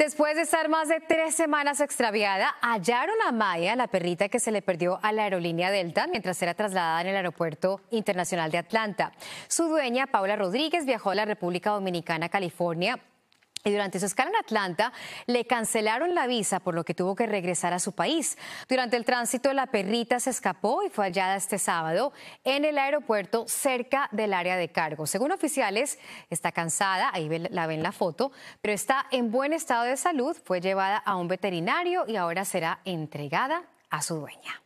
Después de estar más de tres semanas extraviada, hallaron a Maya, la perrita que se le perdió a la aerolínea Delta mientras era trasladada en el Aeropuerto Internacional de Atlanta. Su dueña, Paula Rodríguez, viajó a la República Dominicana, California, y durante su escala en Atlanta le cancelaron la visa, por lo que tuvo que regresar a su país. Durante el tránsito, la perrita se escapó y fue hallada este sábado en el aeropuerto cerca del área de cargo. Según oficiales, está cansada, ahí la ven la foto, pero está en buen estado de salud, fue llevada a un veterinario y ahora será entregada a su dueña.